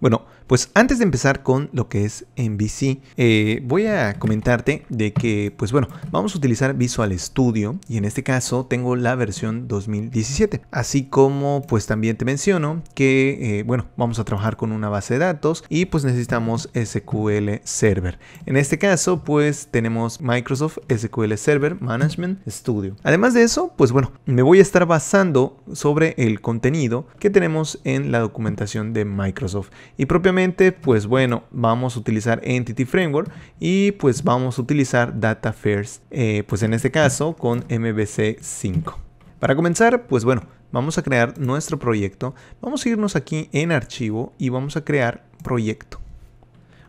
Bueno, pues antes de empezar con lo que es MVC, eh, voy a comentarte de que, pues bueno, vamos a utilizar Visual Studio y en este caso tengo la versión 2017. Así como pues también te menciono que, eh, bueno, vamos a trabajar con una base de datos y pues necesitamos SQL Server. En este caso pues tenemos Microsoft SQL Server Management Studio. Además de eso, pues bueno, me voy a estar basando sobre el contenido que tenemos en la documentación de Microsoft. Y propiamente pues bueno, vamos a utilizar Entity Framework y pues vamos a utilizar Data First, eh, pues en este caso con MVC 5. Para comenzar, pues bueno, vamos a crear nuestro proyecto. Vamos a irnos aquí en archivo y vamos a crear proyecto.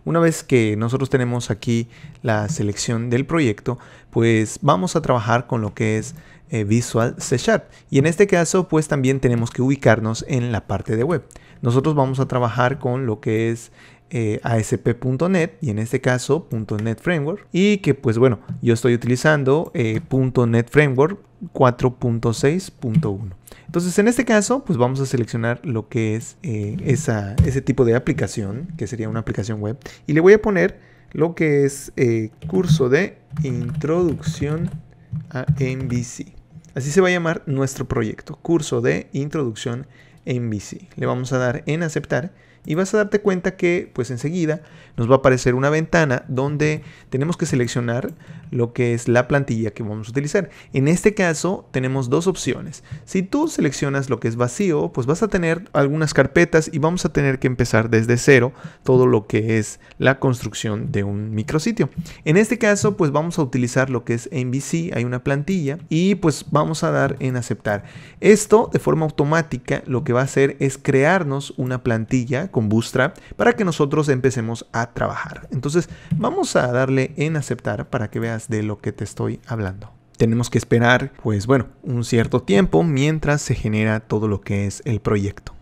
Una vez que nosotros tenemos aquí la selección del proyecto, pues vamos a trabajar con lo que es eh, Visual C Sharp. Y en este caso, pues también tenemos que ubicarnos en la parte de web. Nosotros vamos a trabajar con lo que es eh, ASP.NET y en este caso .NET Framework y que pues bueno yo estoy utilizando eh, .NET Framework 4.6.1 entonces en este caso pues vamos a seleccionar lo que es eh, ese tipo de aplicación que sería una aplicación web y le voy a poner lo que es curso de introducción a MVC así se va a llamar nuestro proyecto curso de introducción a bici Le vamos a dar en aceptar y vas a darte cuenta que pues enseguida nos va a aparecer una ventana donde tenemos que seleccionar lo que es la plantilla que vamos a utilizar. En este caso tenemos dos opciones. Si tú seleccionas lo que es vacío, pues vas a tener algunas carpetas y vamos a tener que empezar desde cero todo lo que es la construcción de un micrositio. En este caso, pues vamos a utilizar lo que es MVC, hay una plantilla y pues vamos a dar en aceptar. Esto de forma automática lo que va a hacer es crearnos una plantilla con Bootstrap para que nosotros empecemos a trabajar. Entonces vamos a darle en aceptar para que veas de lo que te estoy hablando. Tenemos que esperar, pues bueno, un cierto tiempo mientras se genera todo lo que es el proyecto.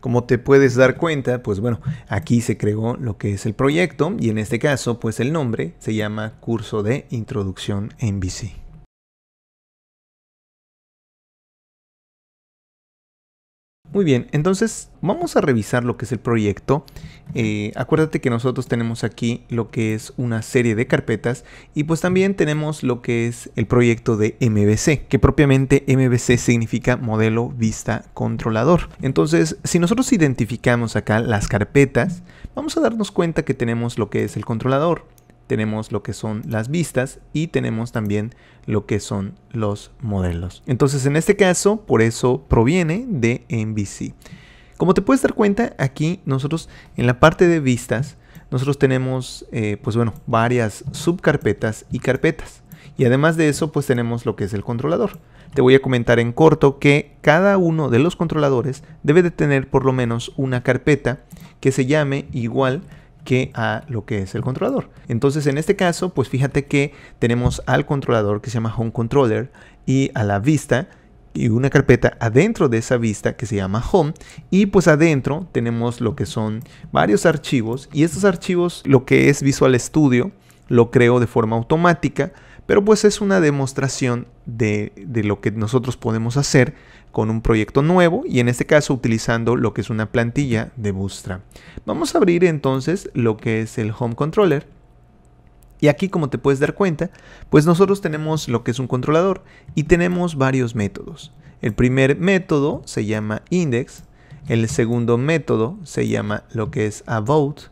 Como te puedes dar cuenta, pues bueno, aquí se creó lo que es el proyecto y en este caso, pues el nombre se llama Curso de Introducción en BC. Muy bien, entonces vamos a revisar lo que es el proyecto. Eh, acuérdate que nosotros tenemos aquí lo que es una serie de carpetas y pues también tenemos lo que es el proyecto de MVC, que propiamente MVC significa modelo vista controlador. Entonces, si nosotros identificamos acá las carpetas, vamos a darnos cuenta que tenemos lo que es el controlador tenemos lo que son las vistas y tenemos también lo que son los modelos. Entonces en este caso, por eso proviene de MVC. Como te puedes dar cuenta, aquí nosotros en la parte de vistas, nosotros tenemos, eh, pues bueno, varias subcarpetas y carpetas. Y además de eso, pues tenemos lo que es el controlador. Te voy a comentar en corto que cada uno de los controladores debe de tener por lo menos una carpeta que se llame igual que a lo que es el controlador. Entonces, en este caso, pues fíjate que tenemos al controlador que se llama Home Controller y a la vista y una carpeta adentro de esa vista que se llama home y pues adentro tenemos lo que son varios archivos y estos archivos lo que es Visual Studio lo creo de forma automática pero pues es una demostración de, de, lo que nosotros podemos hacer con un proyecto nuevo y en este caso utilizando lo que es una plantilla de Bootstrap. Vamos a abrir entonces lo que es el Home Controller. Y aquí como te puedes dar cuenta, pues nosotros tenemos lo que es un controlador y tenemos varios métodos. El primer método se llama index, el segundo método se llama lo que es about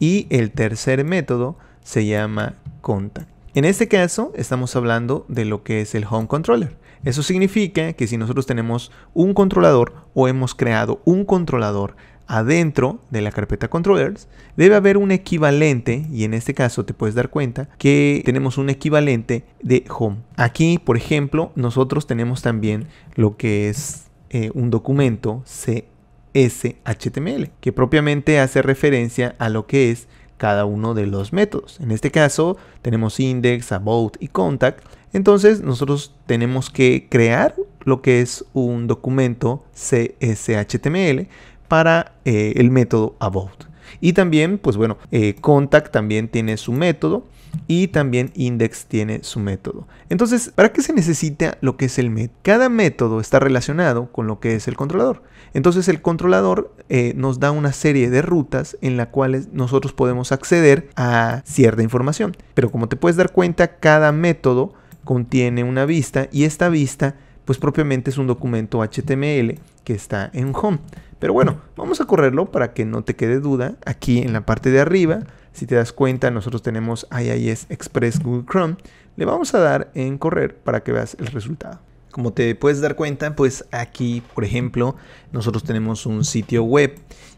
y el tercer método se llama contact. En este caso estamos hablando de lo que es el home controller. Eso significa que si nosotros tenemos un controlador o hemos creado un controlador adentro de la carpeta controllers, debe haber un equivalente, y en este caso te puedes dar cuenta que tenemos un equivalente de home. Aquí, por ejemplo, nosotros tenemos también lo que es eh, un documento CSHTML, que propiamente hace referencia a lo que es cada uno de los métodos. En este caso tenemos index, about y contact. Entonces nosotros tenemos que crear lo que es un documento CSHTML para eh, el método about. Y también, pues bueno, eh, contact también tiene su método y también Index tiene su método. Entonces, ¿para qué se necesita lo que es el MED? Cada método está relacionado con lo que es el controlador. Entonces, el controlador eh, nos da una serie de rutas en las cuales nosotros podemos acceder a cierta información. Pero como te puedes dar cuenta, cada método contiene una vista y esta vista, pues propiamente es un documento HTML que está en home. Pero bueno, vamos a correrlo para que no te quede duda. Aquí en la parte de arriba si te das cuenta, nosotros tenemos IIS Express Google Chrome. Le vamos a dar en correr para que veas el resultado. Como te puedes dar cuenta, pues aquí, por ejemplo, nosotros tenemos un sitio web.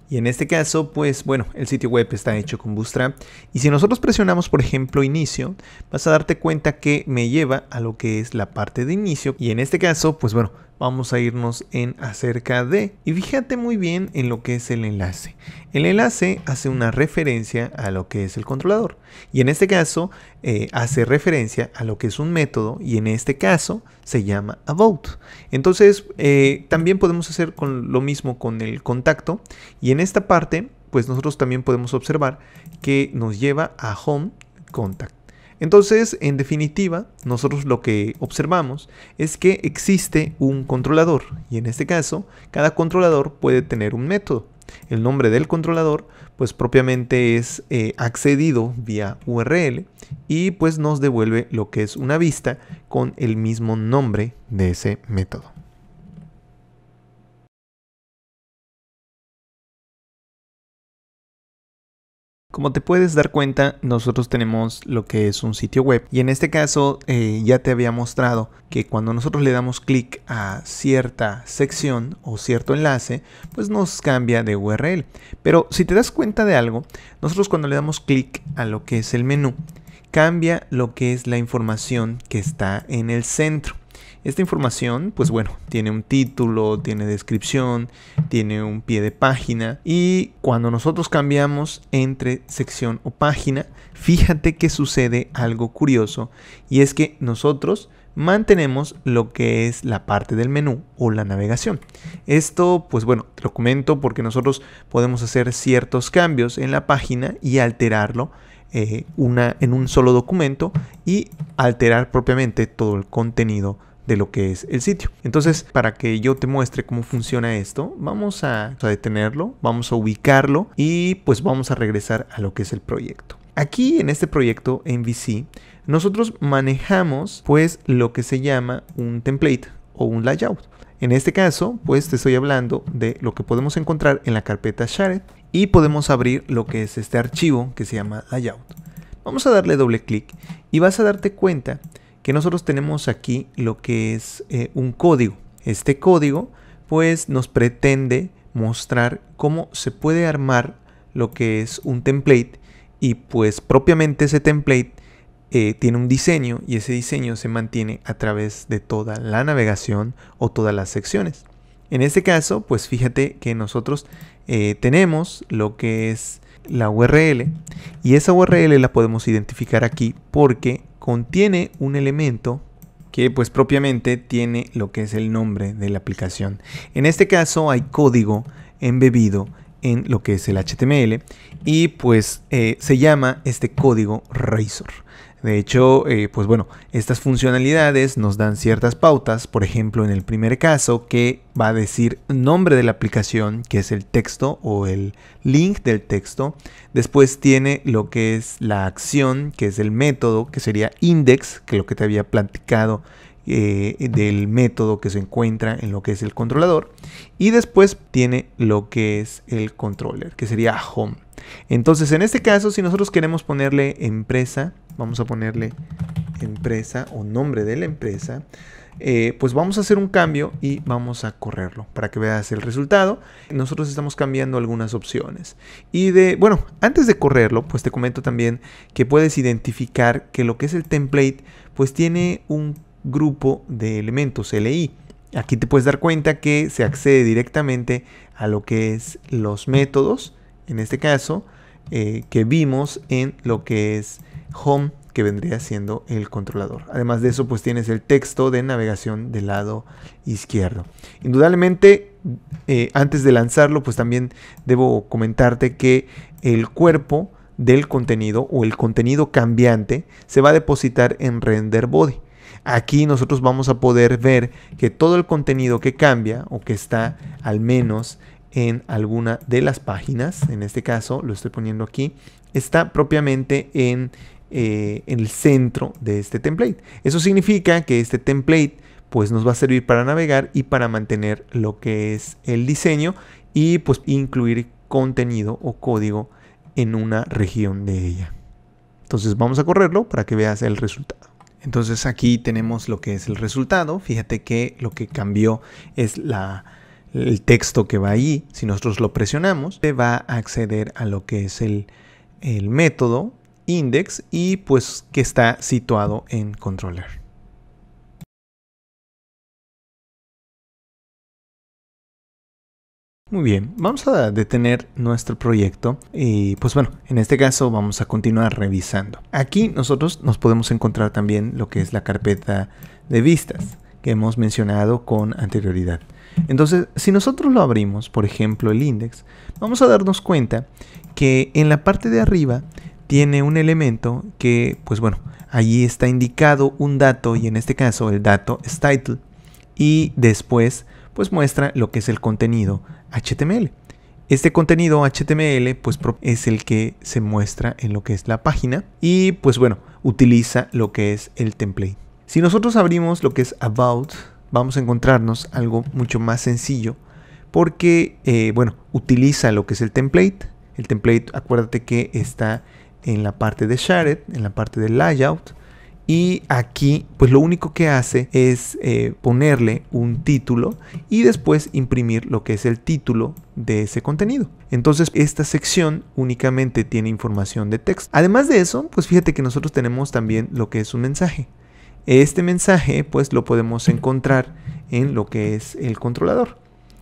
Y en este caso, pues bueno, el sitio web está hecho con Bootstrap. Y si nosotros presionamos, por ejemplo, inicio, vas a darte cuenta que me lleva a lo que es la parte de inicio. Y en este caso, pues bueno, vamos a irnos en acerca de. Y fíjate muy bien en lo que es el enlace. El enlace hace una referencia a lo que es el controlador. Y en este caso eh, hace referencia a lo que es un método y en este caso se llama about. Entonces eh, también podemos hacer con lo mismo con el contacto y en esta parte pues nosotros también podemos observar que nos lleva a home contact. Entonces, en definitiva, nosotros lo que observamos es que existe un controlador y en este caso, cada controlador puede tener un método. El nombre del controlador pues propiamente es eh, accedido vía URL y pues nos devuelve lo que es una vista con el mismo nombre de ese método. Como te puedes dar cuenta, nosotros tenemos lo que es un sitio web y en este caso eh, ya te había mostrado que cuando nosotros le damos clic a cierta sección o cierto enlace, pues nos cambia de URL. Pero si te das cuenta de algo, nosotros cuando le damos clic a lo que es el menú, cambia lo que es la información que está en el centro. Esta información, pues bueno, tiene un título, tiene descripción, tiene un pie de página y cuando nosotros cambiamos entre sección o página, fíjate que sucede algo curioso y es que nosotros mantenemos lo que es la parte del menú o la navegación. Esto, pues bueno, te lo comento porque nosotros podemos hacer ciertos cambios en la página y alterarlo eh, en un solo documento y alterar propiamente todo el contenido de lo que es el sitio. Entonces, para que yo te muestre cómo funciona esto, vamos a, detenerlo, vamos a ubicarlo y pues vamos a regresar a lo que es el proyecto. Aquí en este proyecto en MVC, nosotros manejamos pues lo que se llama un template o un layout. En este caso, pues te estoy hablando de lo que podemos encontrar en la carpeta Shared y podemos abrir lo que es este archivo que se llama layout. Vamos a darle doble clic y vas a darte cuenta que nosotros tenemos aquí lo que es eh, un código. Este código pues nos pretende mostrar cómo se puede armar lo que es un template y pues propiamente ese template eh, tiene un diseño y ese diseño se mantiene a través de toda la navegación o todas las secciones. En este caso, pues fíjate que nosotros eh, tenemos lo que es la URL y esa URL la podemos identificar aquí porque contiene un elemento que pues propiamente tiene lo que es el nombre de la aplicación. En este caso hay código embebido en lo que es el HTML y pues eh, se llama este código Razor. De hecho, eh, pues bueno, estas funcionalidades nos dan ciertas pautas, por ejemplo, en el primer caso que va a decir nombre de la aplicación, que es el texto o el link del texto. Después tiene lo que es la acción, que es el método, que sería index, que es lo que te había platicado eh, del método que se encuentra en lo que es el controlador. Y después tiene lo que es el controller, que sería home. Entonces, en este caso, si nosotros queremos ponerle empresa, vamos a ponerle empresa o nombre de la empresa, eh, pues vamos a hacer un cambio y vamos a correrlo para que veas el resultado. Nosotros estamos cambiando algunas opciones. Y de, bueno, antes de correrlo, pues te comento también que puedes identificar que lo que es el template, pues tiene un grupo de elementos LI. Aquí te puedes dar cuenta que se accede directamente a lo que es los métodos, en este caso, eh, que vimos en lo que es home que vendría siendo el controlador. Además de eso, pues tienes el texto de navegación del lado izquierdo. Indudablemente, eh, antes de lanzarlo, pues también debo comentarte que el cuerpo del contenido o el contenido cambiante se va a depositar en render body. Aquí nosotros vamos a poder ver que todo el contenido que cambia o que está al menos en alguna de las páginas, en este caso lo estoy poniendo aquí, está propiamente en eh, el centro de este template. Eso significa que este template pues nos va a servir para navegar y para mantener lo que es el diseño y pues incluir contenido o código en una región de ella. Entonces vamos a correrlo para que veas el resultado. Entonces aquí tenemos lo que es el resultado. Fíjate que lo que cambió es el texto que va ahí. Si nosotros lo presionamos, te va a acceder a lo que es el, el método index y pues que está situado en controller. Muy bien, vamos a detener nuestro proyecto y pues bueno, en este caso vamos a continuar revisando. Aquí nosotros nos podemos encontrar también lo que es la carpeta de vistas que hemos mencionado con anterioridad. Entonces, si nosotros lo abrimos, por ejemplo, el index, vamos a darnos cuenta que en la parte de arriba tiene un elemento que, pues bueno, allí está indicado un dato y en este caso el dato es title y después pues muestra lo que es el contenido HTML. Este contenido HTML pues es el que se muestra en lo que es la página y pues bueno, utiliza lo que es el template. Si nosotros abrimos lo que es about, vamos a encontrarnos algo mucho más sencillo porque eh, bueno, utiliza lo que es el template. El template acuérdate que está en la parte de Shared, en la parte de Layout. Y aquí, pues lo único que hace es eh, ponerle un título y después imprimir lo que es el título de ese contenido. Entonces, esta sección únicamente tiene información de texto. Además de eso, pues fíjate que nosotros tenemos también lo que es un mensaje. Este mensaje, pues lo podemos encontrar en lo que es el controlador.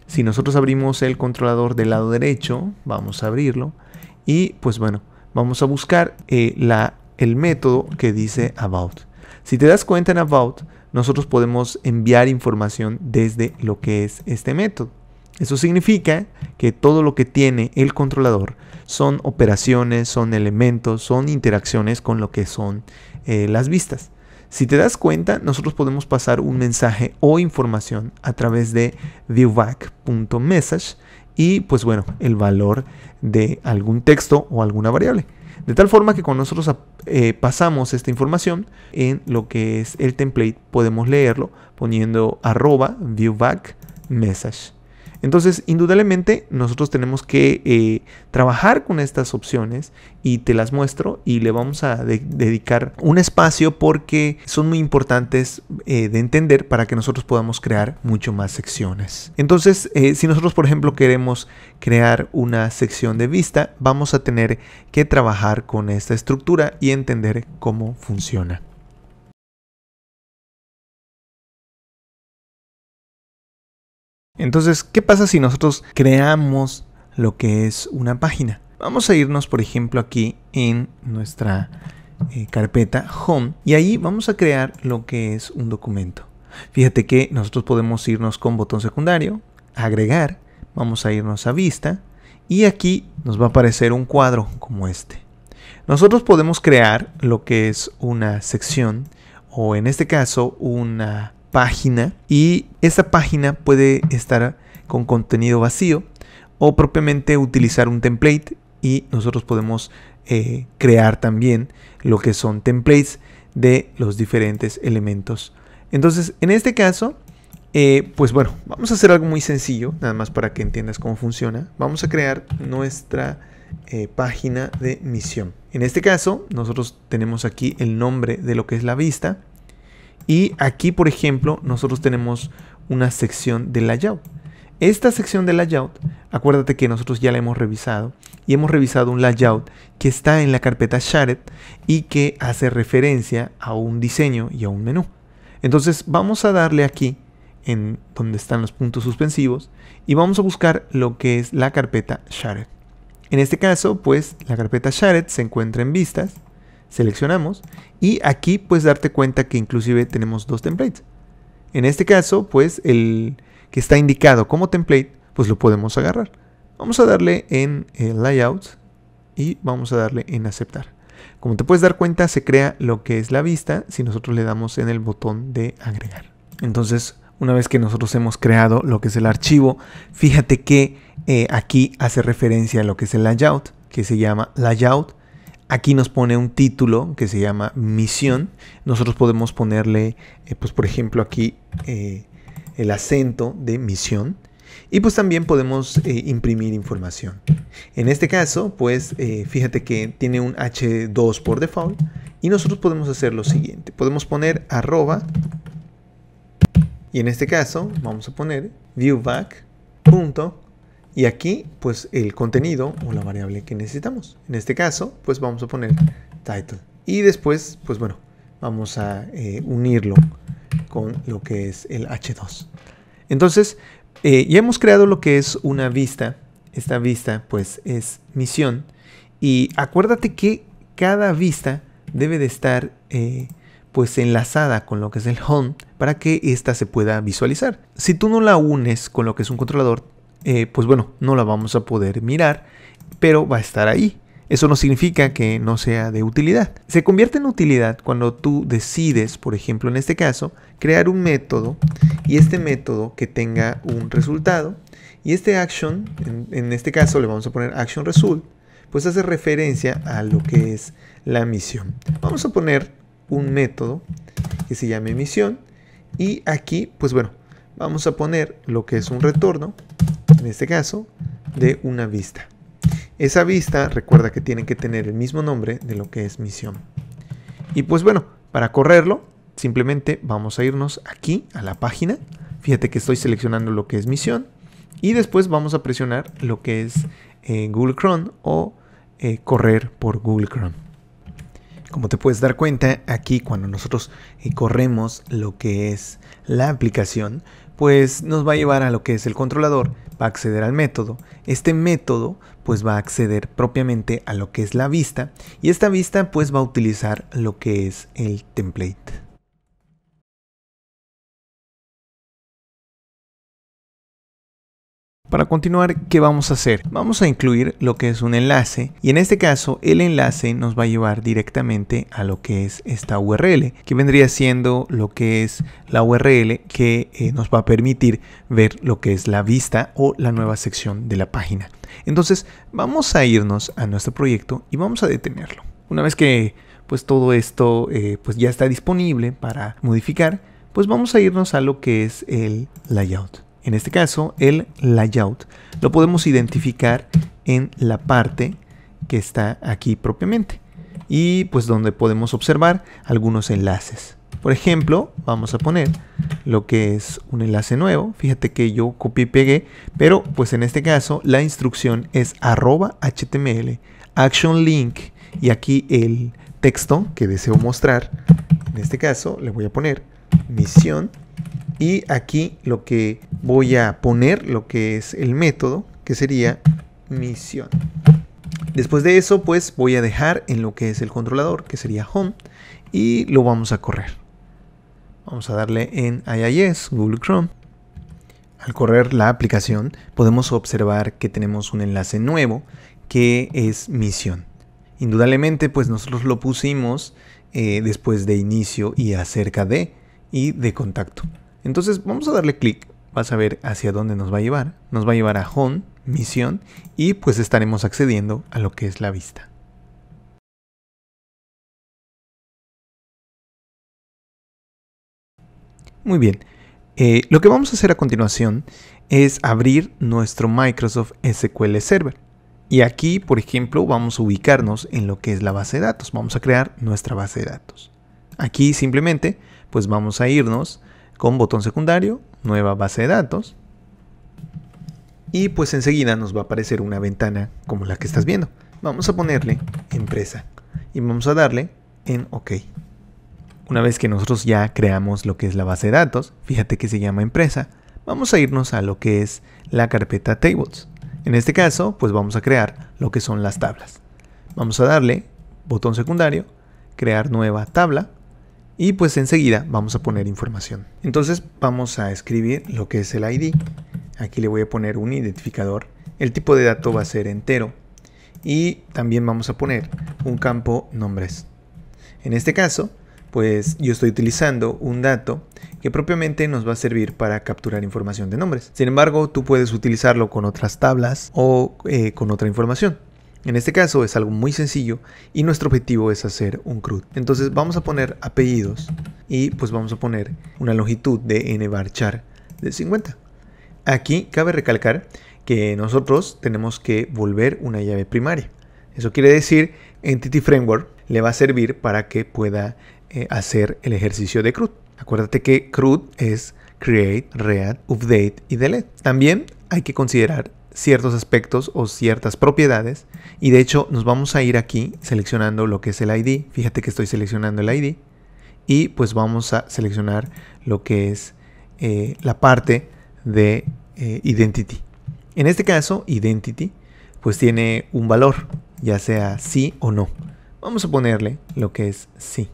Si nosotros abrimos el controlador del lado derecho, vamos a abrirlo y pues bueno, vamos a buscar eh, la, el método que dice about. Si te das cuenta en about, nosotros podemos enviar información desde lo que es este método. Eso significa que todo lo que tiene el controlador son operaciones, son elementos, son interacciones con lo que son eh, las vistas. Si te das cuenta, nosotros podemos pasar un mensaje o información a través de viewback.message y pues bueno, el valor de algún texto o alguna variable. De tal forma que cuando nosotros eh, pasamos esta información en lo que es el template, podemos leerlo poniendo arroba viewback message. Entonces, indudablemente, nosotros tenemos que eh, trabajar con estas opciones y te las muestro y le vamos a dedicar un espacio porque son muy importantes eh, de entender para que nosotros podamos crear mucho más secciones. Entonces, eh, si nosotros, por ejemplo, queremos crear una sección de vista, vamos a tener que trabajar con esta estructura y entender cómo funciona. Entonces, ¿qué pasa si nosotros creamos lo que es una página? Vamos a irnos, por ejemplo, aquí en nuestra eh, carpeta Home y ahí vamos a crear lo que es un documento. Fíjate que nosotros podemos irnos con botón secundario, agregar, vamos a irnos a vista y aquí nos va a aparecer un cuadro como este. Nosotros podemos crear lo que es una sección o en este caso una página y esa página puede estar con contenido vacío o propiamente utilizar un template y nosotros podemos eh, crear también lo que son templates de los diferentes elementos. Entonces, en este caso, eh, pues bueno, vamos a hacer algo muy sencillo, nada más para que entiendas cómo funciona. Vamos a crear nuestra eh, página de misión. En este caso, nosotros tenemos aquí el nombre de lo que es la vista y aquí, por ejemplo, nosotros tenemos una sección de layout. Esta sección de layout, acuérdate que nosotros ya la hemos revisado y hemos revisado un layout que está en la carpeta Shared y que hace referencia a un diseño y a un menú. Entonces vamos a darle aquí en donde están los puntos suspensivos y vamos a buscar lo que es la carpeta Shared. En este caso, pues la carpeta Shared se encuentra en vistas seleccionamos y aquí puedes darte cuenta que inclusive tenemos dos templates. En este caso, pues el que está indicado como template, pues lo podemos agarrar. Vamos a darle en layout y vamos a darle en aceptar. Como te puedes dar cuenta, se crea lo que es la vista si nosotros le damos en el botón de agregar. Entonces, una vez que nosotros hemos creado lo que es el archivo, fíjate que eh, aquí hace referencia a lo que es el layout, que se llama layout Aquí nos pone un título que se llama misión. Nosotros podemos ponerle, eh, pues por ejemplo aquí, eh, el acento de misión. Y pues también podemos eh, imprimir información. En este caso, pues fíjate que tiene un H2 por default. Y nosotros podemos hacer lo siguiente. Podemos poner arroba. Y en este caso, vamos a poner viewback.com y aquí, pues, el contenido o la variable que necesitamos. En este caso, pues vamos a poner title. Y después, pues bueno, vamos a eh, unirlo con lo que es el H2. Entonces, eh, ya hemos creado lo que es una vista. Esta vista, pues, es misión. Y acuérdate que cada vista debe de estar, eh, pues, enlazada con lo que es el home para que ésta se pueda visualizar. Si tú no la unes con lo que es un controlador, eh, pues bueno, no la vamos a poder mirar, pero va a estar ahí. Eso no significa que no sea de utilidad. Se convierte en utilidad cuando tú decides, por ejemplo, en este caso, crear un método y este método que tenga un resultado y este action, en, en este caso le vamos a poner action result, pues hace referencia a lo que es la misión. Vamos a poner un método que se llame misión y aquí, pues bueno, vamos a poner lo que es un retorno en este caso, de una vista. Esa vista recuerda que tiene que tener el mismo nombre de lo que es misión. Y pues bueno, para correrlo, simplemente vamos a irnos aquí a la página. Fíjate que estoy seleccionando lo que es misión. Y después vamos a presionar lo que es eh, Google Chrome o eh, correr por Google Chrome. Como te puedes dar cuenta, aquí cuando nosotros eh, corremos lo que es la aplicación, pues nos va a llevar a lo que es el controlador, va a acceder al método. Este método pues va a acceder propiamente a lo que es la vista y esta vista pues va a utilizar lo que es el template. Para continuar, ¿qué vamos a hacer? Vamos a incluir lo que es un enlace y en este caso el enlace nos va a llevar directamente a lo que es esta URL, que vendría siendo lo que es la URL que eh, nos va a permitir ver lo que es la vista o la nueva sección de la página. Entonces, vamos a irnos a nuestro proyecto y vamos a detenerlo. Una vez que pues todo esto eh, pues ya está disponible para modificar, pues vamos a irnos a lo que es el layout. En este caso, el layout lo podemos identificar en la parte que está aquí propiamente y pues donde podemos observar algunos enlaces. Por ejemplo, vamos a poner lo que es un enlace nuevo. Fíjate que yo copié y pegué, pero pues en este caso la instrucción es arroba html, action link y aquí el texto que deseo mostrar. En este caso le voy a poner misión y aquí lo que voy a poner, lo que es el método, que sería misión. Después de eso, pues voy a dejar en lo que es el controlador, que sería home, y lo vamos a correr. Vamos a darle en IIS, Google Chrome. Al correr la aplicación, podemos observar que tenemos un enlace nuevo, que es misión. Indudablemente, pues nosotros lo pusimos eh, después de inicio y acerca de y de contacto. Entonces vamos a darle clic, vas a ver hacia dónde nos va a llevar. Nos va a llevar a Home, Misión y pues estaremos accediendo a lo que es la vista. Muy bien, eh, lo que vamos a hacer a continuación es abrir nuestro Microsoft SQL Server. Y aquí, por ejemplo, vamos a ubicarnos en lo que es la base de datos. Vamos a crear nuestra base de datos. Aquí simplemente, pues vamos a irnos con botón secundario, nueva base de datos. Y pues enseguida nos va a aparecer una ventana como la que estás viendo. Vamos a ponerle empresa y vamos a darle en OK. Una vez que nosotros ya creamos lo que es la base de datos, fíjate que se llama empresa, vamos a irnos a lo que es la carpeta tables. En este caso, pues vamos a crear lo que son las tablas. Vamos a darle botón secundario, crear nueva tabla y pues enseguida vamos a poner información. Entonces vamos a escribir lo que es el ID. Aquí le voy a poner un identificador. El tipo de dato va a ser entero y también vamos a poner un campo nombres. En este caso, pues yo estoy utilizando un dato que propiamente nos va a servir para capturar información de nombres. Sin embargo, tú puedes utilizarlo con otras tablas o eh, con otra información. En este caso es algo muy sencillo y nuestro objetivo es hacer un CRUD. Entonces vamos a poner apellidos y pues vamos a poner una longitud de n bar char de 50. Aquí cabe recalcar que nosotros tenemos que volver una llave primaria. Eso quiere decir Entity Framework le va a servir para que pueda eh, hacer el ejercicio de CRUD. Acuérdate que CRUD es Create, Read, Update y Delete. También hay que considerar ciertos aspectos o ciertas propiedades y de hecho nos vamos a ir aquí seleccionando lo que es el ID. Fíjate que estoy seleccionando el ID y pues vamos a seleccionar lo que es eh, la parte de eh, Identity. En este caso, Identity pues tiene un valor, ya sea sí o no. Vamos a ponerle lo que es sí.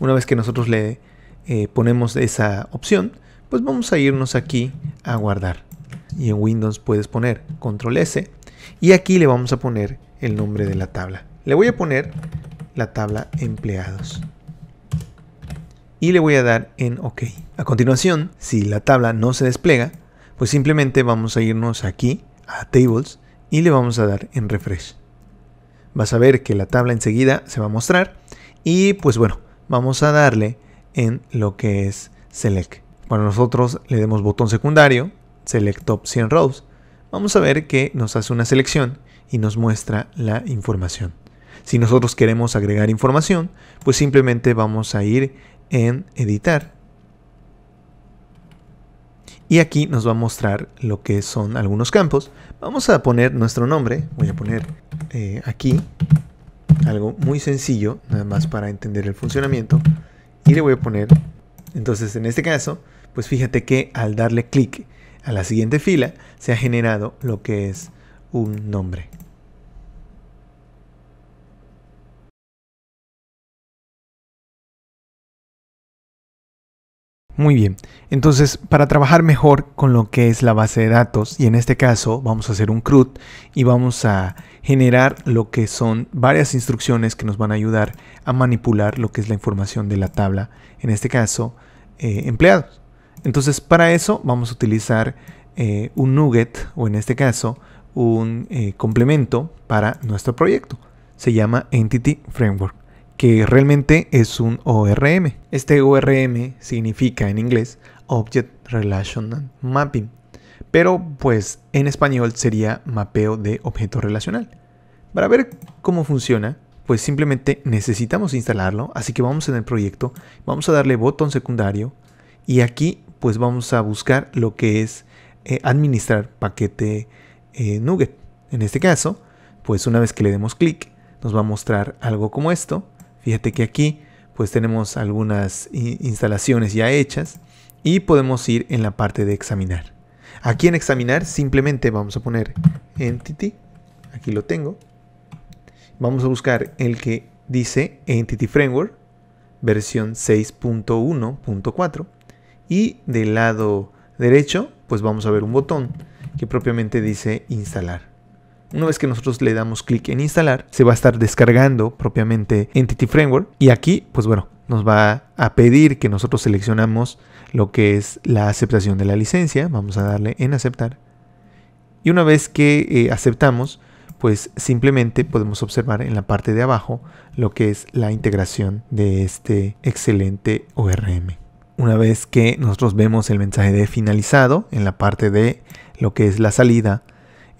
Una vez que nosotros le eh, ponemos esa opción, pues vamos a irnos aquí a guardar y en Windows puedes poner control S y aquí le vamos a poner el nombre de la tabla. Le voy a poner la tabla empleados y le voy a dar en OK. A continuación, si la tabla no se despliega, pues simplemente vamos a irnos aquí a Tables y le vamos a dar en Refresh. Vas a ver que la tabla enseguida se va a mostrar y pues bueno, vamos a darle en lo que es Select. Para nosotros le demos botón secundario Select Top 100 Rows, vamos a ver que nos hace una selección y nos muestra la información. Si nosotros queremos agregar información, pues simplemente vamos a ir en editar y aquí nos va a mostrar lo que son algunos campos. Vamos a poner nuestro nombre, voy a poner eh, aquí algo muy sencillo, nada más para entender el funcionamiento. Y le voy a poner, entonces en este caso, pues fíjate que al darle clic a la siguiente fila se ha generado lo que es un nombre. Muy bien, entonces para trabajar mejor con lo que es la base de datos, y en este caso vamos a hacer un CRUD y vamos a generar lo que son varias instrucciones que nos van a ayudar a manipular lo que es la información de la tabla, en este caso eh, empleados. Entonces para eso vamos a utilizar eh, un nugget o en este caso un eh, complemento para nuestro proyecto. Se llama Entity Framework, que realmente es un ORM. Este ORM significa en inglés Object Relational Mapping, pero pues en español sería mapeo de objeto relacional. Para ver cómo funciona, pues simplemente necesitamos instalarlo, así que vamos en el proyecto, vamos a darle botón secundario y aquí pues vamos a buscar lo que es eh, administrar paquete eh, Nuget. En este caso, pues una vez que le demos clic, nos va a mostrar algo como esto. Fíjate que aquí pues tenemos algunas instalaciones ya hechas y podemos ir en la parte de examinar. Aquí en examinar simplemente vamos a poner entity, aquí lo tengo. Vamos a buscar el que dice entity framework versión 6.1.4 y del lado derecho pues vamos a ver un botón que propiamente dice instalar. Una vez que nosotros le damos clic en instalar, se va a estar descargando propiamente Entity Framework y aquí, pues bueno, nos va a pedir que nosotros seleccionamos lo que es la aceptación de la licencia. Vamos a darle en aceptar. Y una vez que eh, aceptamos, pues simplemente podemos observar en la parte de abajo lo que es la integración de este excelente ORM. Una vez que nosotros vemos el mensaje de finalizado en la parte de lo que es la salida,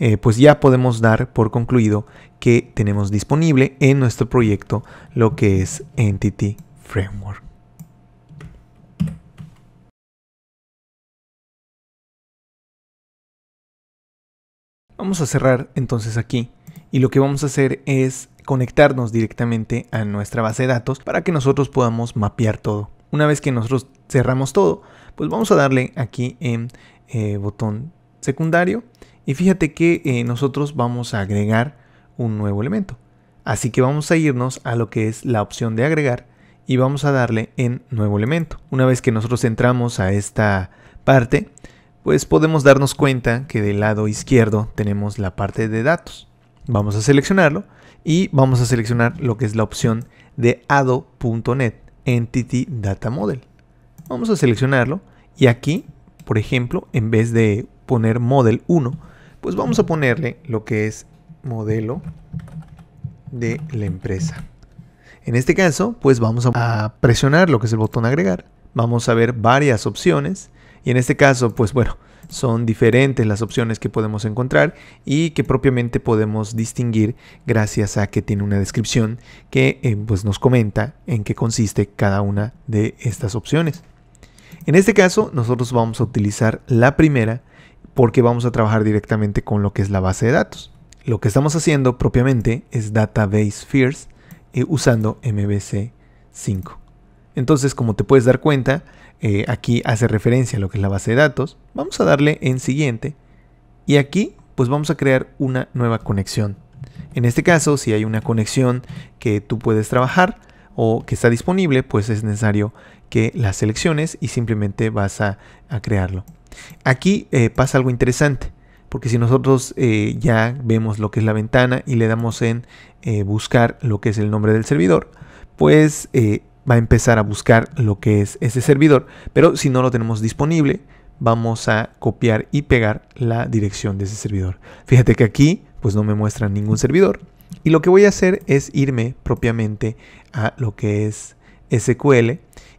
eh, pues ya podemos dar por concluido que tenemos disponible en nuestro proyecto lo que es Entity Framework. Vamos a cerrar entonces aquí y lo que vamos a hacer es conectarnos directamente a nuestra base de datos para que nosotros podamos mapear todo una vez que nosotros cerramos todo, pues vamos a darle aquí en eh, botón secundario y fíjate que eh, nosotros vamos a agregar un nuevo elemento. Así que vamos a irnos a lo que es la opción de agregar y vamos a darle en nuevo elemento. Una vez que nosotros entramos a esta parte, pues podemos darnos cuenta que del lado izquierdo tenemos la parte de datos. Vamos a seleccionarlo y vamos a seleccionar lo que es la opción de ado.net Entity Data Model. Vamos a seleccionarlo y aquí, por ejemplo, en vez de poner Model 1, pues vamos a ponerle lo que es modelo de la empresa. En este caso, pues vamos a presionar lo que es el botón agregar. Vamos a ver varias opciones y en este caso, pues bueno, son diferentes las opciones que podemos encontrar y que propiamente podemos distinguir gracias a que tiene una descripción que eh, pues nos comenta en qué consiste cada una de estas opciones. En este caso, nosotros vamos a utilizar la primera porque vamos a trabajar directamente con lo que es la base de datos. Lo que estamos haciendo propiamente es Database First eh, usando MVC 5. Entonces, como te puedes dar cuenta, eh, aquí hace referencia a lo que es la base de datos. Vamos a darle en siguiente y aquí pues vamos a crear una nueva conexión. En este caso, si hay una conexión que tú puedes trabajar o que está disponible, pues es necesario que la selecciones y simplemente vas a, crearlo. Aquí eh, pasa algo interesante, porque si nosotros eh, ya vemos lo que es la ventana y le damos en buscar lo que es el nombre del servidor, pues va a empezar a buscar lo que es ese servidor, pero si no lo tenemos disponible, vamos a copiar y pegar la dirección de ese servidor. Fíjate que aquí pues no me muestra ningún servidor y lo que voy a hacer es irme propiamente a lo que es SQL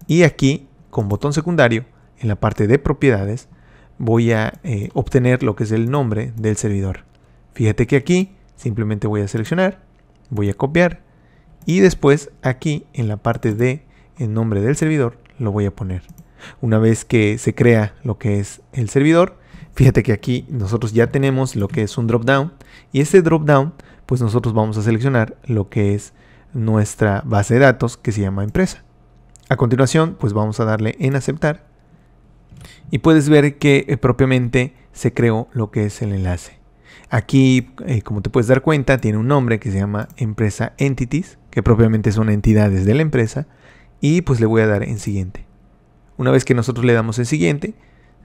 y aquí con botón secundario en la parte de propiedades voy a eh, obtener lo que es el nombre del servidor. Fíjate que aquí simplemente voy a seleccionar, voy a copiar y después aquí en la parte de el nombre del servidor lo voy a poner. Una vez que se crea lo que es el servidor, fíjate que aquí nosotros ya tenemos lo que es un drop down y este drop down pues nosotros vamos a seleccionar lo que es nuestra base de datos que se llama empresa. A continuación pues vamos a darle en aceptar y puedes ver que eh, propiamente se creó lo que es el enlace. Aquí, eh, como te puedes dar cuenta, tiene un nombre que se llama empresa entities, que propiamente son entidades de la empresa, y pues le voy a dar en siguiente. Una vez que nosotros le damos en siguiente,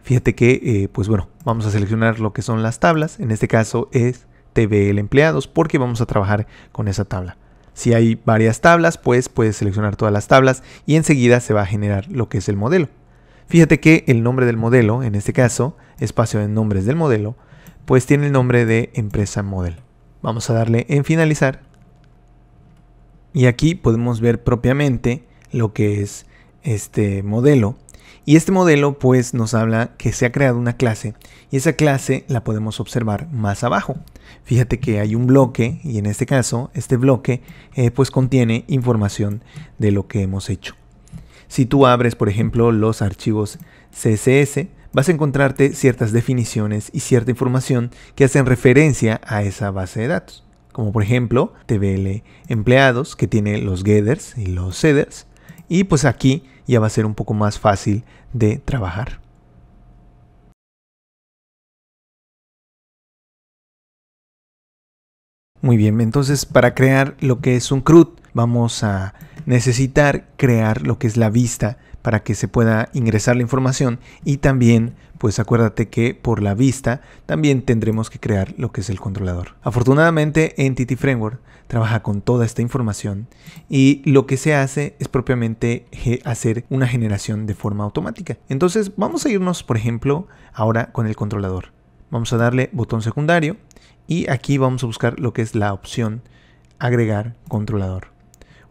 fíjate que, eh, pues bueno, vamos a seleccionar lo que son las tablas, en este caso es TBL empleados, porque vamos a trabajar con esa tabla. Si hay varias tablas, pues puedes seleccionar todas las tablas y enseguida se va a generar lo que es el modelo. Fíjate que el nombre del modelo, en este caso, espacio de nombres del modelo, pues tiene el nombre de empresa model. Vamos a darle en finalizar. Y aquí podemos ver propiamente lo que es este modelo. Y este modelo pues nos habla que se ha creado una clase y esa clase la podemos observar más abajo. Fíjate que hay un bloque y en este caso este bloque eh, pues contiene información de lo que hemos hecho. Si tú abres por ejemplo los archivos CSS vas a encontrarte ciertas definiciones y cierta información que hacen referencia a esa base de datos, como por ejemplo TBL empleados que tiene los getters y los setters, y pues aquí ya va a ser un poco más fácil de trabajar. Muy bien, entonces para crear lo que es un CRUD vamos a necesitar crear lo que es la vista para que se pueda ingresar la información y también pues acuérdate que por la vista también tendremos que crear lo que es el controlador. Afortunadamente Entity Framework trabaja con toda esta información y lo que se hace es propiamente hacer una generación de forma automática. Entonces vamos a irnos por ejemplo ahora con el controlador. Vamos a darle botón secundario y aquí vamos a buscar lo que es la opción agregar controlador.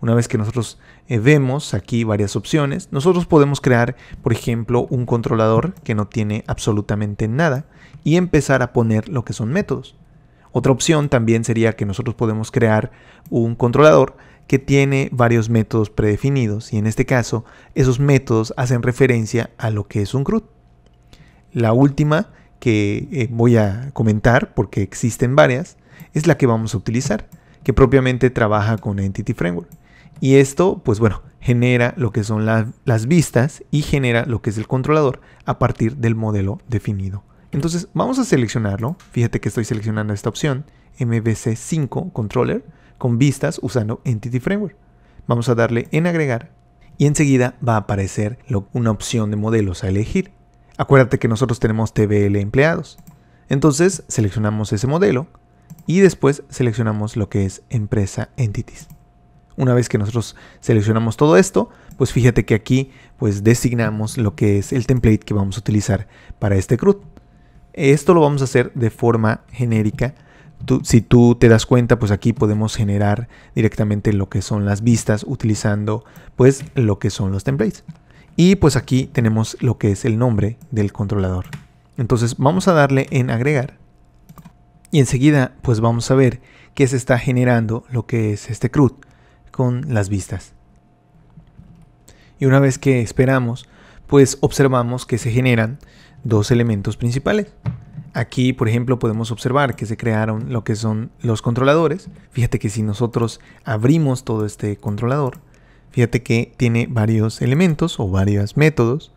Una vez que nosotros eh, vemos aquí varias opciones. Nosotros podemos crear, por ejemplo, un controlador que no tiene absolutamente nada y empezar a poner lo que son métodos. Otra opción también sería que nosotros podemos crear un controlador que tiene varios métodos predefinidos y en este caso esos métodos hacen referencia a lo que es un CRUD. La última que eh, voy a comentar porque existen varias es la que vamos a utilizar, que propiamente trabaja con Entity Framework. Y esto, pues bueno, genera lo que son las vistas y genera lo que es el controlador a partir del modelo definido. Entonces vamos a seleccionarlo. Fíjate que estoy seleccionando esta opción, MVC5 Controller, con vistas usando Entity Framework. Vamos a darle en agregar y enseguida va a aparecer una opción de modelos a elegir. Acuérdate que nosotros tenemos TBL empleados. Entonces seleccionamos ese modelo y después seleccionamos lo que es empresa entities. Una vez que nosotros seleccionamos todo esto, pues fíjate que aquí pues designamos lo que es el template que vamos a utilizar para este CRUD. Esto lo vamos a hacer de forma genérica. si tú te das cuenta, pues aquí podemos generar directamente lo que son las vistas utilizando pues lo que son los templates. Y pues aquí tenemos lo que es el nombre del controlador. Entonces vamos a darle en agregar y enseguida pues vamos a ver que se está generando lo que es este CRUD con las vistas. Y una vez que esperamos, pues observamos que se generan dos elementos principales. Aquí, por ejemplo, podemos observar que se crearon lo que son los controladores. Fíjate que si nosotros abrimos todo este controlador, fíjate que tiene varios elementos o varios métodos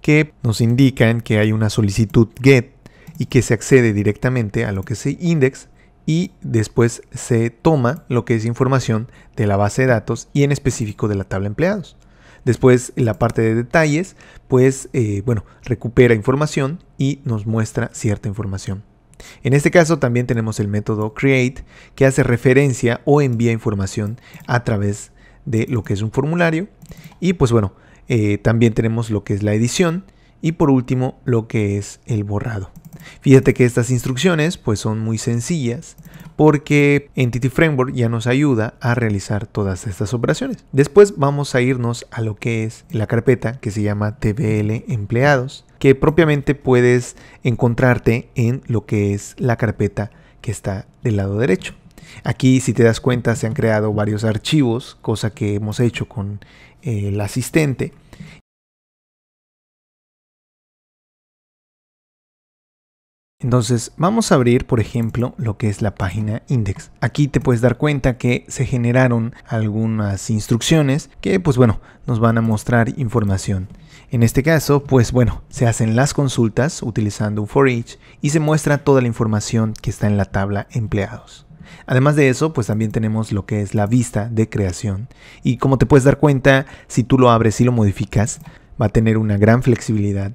que nos indican que hay una solicitud get y que se accede directamente a lo que es index y después se toma lo que es información de la base de datos y en específico de la tabla empleados. Después la parte de detalles, pues eh, bueno, recupera información y nos muestra cierta información. En este caso también tenemos el método create que hace referencia o envía información a través de lo que es un formulario. Y pues bueno, eh, también tenemos lo que es la edición y por último lo que es el borrado. Fíjate que estas instrucciones pues son muy sencillas porque Entity Framework ya nos ayuda a realizar todas estas operaciones. Después vamos a irnos a lo que es la carpeta que se llama TBL empleados que propiamente puedes encontrarte en lo que es la carpeta que está del lado derecho. Aquí, si te das cuenta, se han creado varios archivos, cosa que hemos hecho con eh, el asistente. Entonces vamos a abrir por ejemplo lo que es la página index. Aquí te puedes dar cuenta que se generaron algunas instrucciones que pues bueno nos van a mostrar información. En este caso pues bueno se hacen las consultas utilizando un for each y se muestra toda la información que está en la tabla empleados. Además de eso, pues también tenemos lo que es la vista de creación. Y como te puedes dar cuenta, si tú lo abres y lo modificas, va a tener una gran flexibilidad,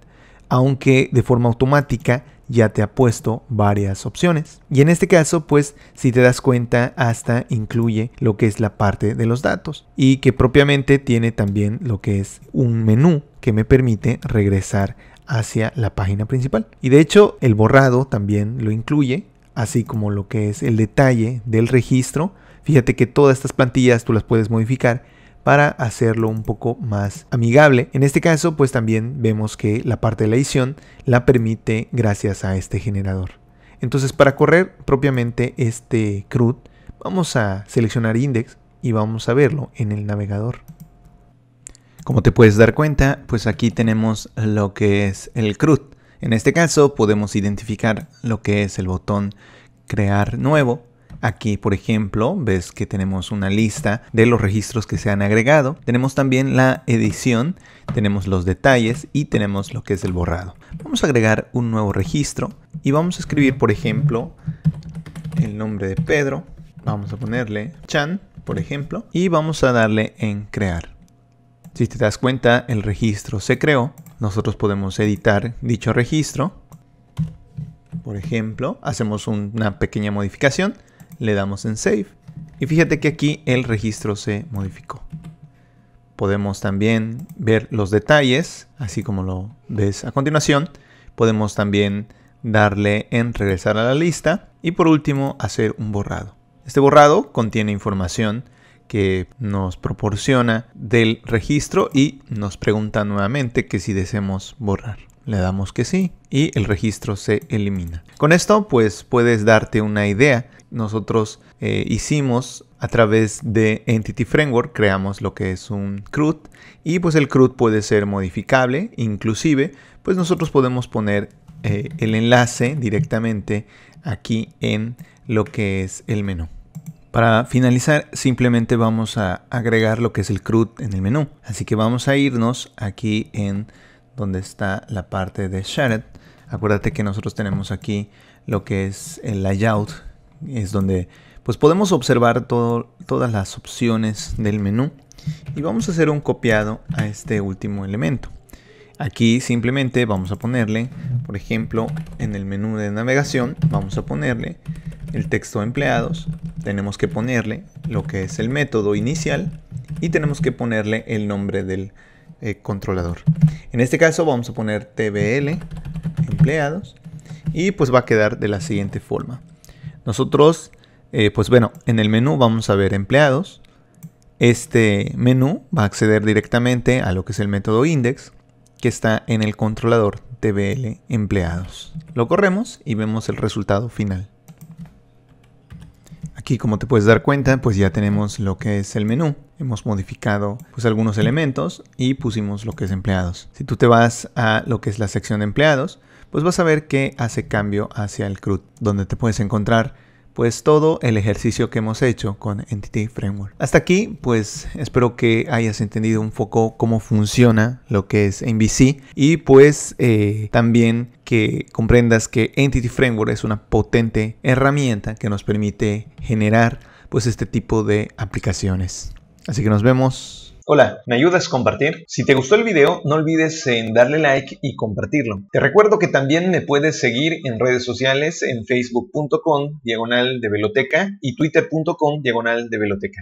aunque de forma automática ya te ha puesto varias opciones. Y en este caso, pues si te das cuenta, hasta incluye lo que es la parte de los datos y que propiamente tiene también lo que es un menú que me permite regresar hacia la página principal. Y de hecho, el borrado también lo incluye, así como lo que es el detalle del registro. Fíjate que todas estas plantillas tú las puedes modificar para hacerlo un poco más amigable. En este caso, pues también vemos que la parte de la edición la permite gracias a este generador. Entonces, para correr propiamente este CRUD, vamos a seleccionar index y vamos a verlo en el navegador. Como te puedes dar cuenta, pues aquí tenemos lo que es el CRUD. En este caso podemos identificar lo que es el botón crear nuevo, Aquí, por ejemplo, ves que tenemos una lista de los registros que se han agregado. Tenemos también la edición, tenemos los detalles y tenemos lo que es el borrado. Vamos a agregar un nuevo registro y vamos a escribir, por ejemplo, el nombre de Pedro. Vamos a ponerle Chan, por ejemplo, y vamos a darle en crear. Si te das cuenta, el registro se creó. Nosotros podemos editar dicho registro. Por ejemplo, hacemos una pequeña modificación le damos en Save. Y fíjate que aquí el registro se modificó. Podemos también ver los detalles, así como lo ves a continuación. Podemos también darle en regresar a la lista y por último hacer un borrado. Este borrado contiene información que nos proporciona del registro y nos pregunta nuevamente que si deseamos borrar. Le damos que sí y el registro se elimina. Con esto pues puedes darte una idea nosotros eh, hicimos a través de Entity Framework, creamos lo que es un CRUD y pues el CRUD puede ser modificable, inclusive pues nosotros podemos poner eh, el enlace directamente aquí en lo que es el menú. Para finalizar simplemente vamos a agregar lo que es el CRUD en el menú. Así que vamos a irnos aquí en donde está la parte de Shared. Acuérdate que nosotros tenemos aquí lo que es el layout es donde pues podemos observar todas las opciones del menú y vamos a hacer un copiado a este último elemento. Aquí simplemente vamos a ponerle, por ejemplo, en el menú de navegación, vamos a ponerle el texto empleados, tenemos que ponerle lo que es el método inicial y tenemos que ponerle el nombre del eh, controlador. En este caso vamos a poner tbl empleados y pues va a quedar de la siguiente forma. Nosotros, eh, pues bueno, en el menú vamos a ver empleados. Este menú va a acceder directamente a lo que es el método index que está en el controlador TBL empleados. Lo corremos y vemos el resultado final. Aquí como te puedes dar cuenta pues ya tenemos lo que es el menú. Hemos modificado pues algunos elementos y pusimos lo que es empleados. Si tú te vas a lo que es la sección de empleados pues vas a ver que hace cambio hacia el CRUD, donde te puedes encontrar pues todo el ejercicio que hemos hecho con Entity Framework. Hasta aquí, pues espero que hayas entendido un poco cómo funciona lo que es MVC y pues eh, también que comprendas que Entity Framework es una potente herramienta que nos permite generar pues este tipo de aplicaciones. Así que nos vemos Hola, ¿me ayudas a compartir? Si te gustó el video, no olvides en darle like y compartirlo. Te recuerdo que también me puedes seguir en redes sociales en facebook.com diagonal de veloteca y twitter.com diagonal de veloteca.